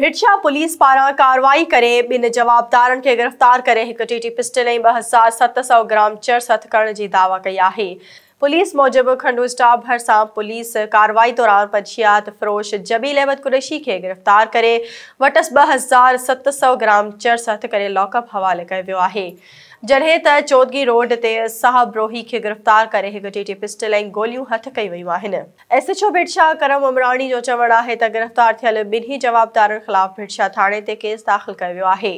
भिटशा police पारा कार्रवाई करे बिन जवाबदार के गिरफ़्तार करे एक टीटी पिस्टल ए हज़ार सत सौ ग्राम चर्स हथ करण दावा कई है पुलिस मूजब खंडू स्टाफ भरसा पुलिस कार्रवाई दौरान मंशियात फरोश जबील अहमद कुरैशी के गिरफ़्तार करे वटस ब हज़ार सत सौ ग्राम चरस हथ कर लॉकअप हवाले कयो जडे त चौधरी रोड से साहब रोही के गिरफ़्तार करे हिकु टीटी पिस्टल ए गोलियूं हथ कई वियूं एस एच ओ भिटशाह करम उमरानी जो चवणु आहे गिरफ़्तार थियल ॿिन्ही जवाबदारनि ख़िलाफ़ भिटशाह थाणे केस दाख़िल कयो वियो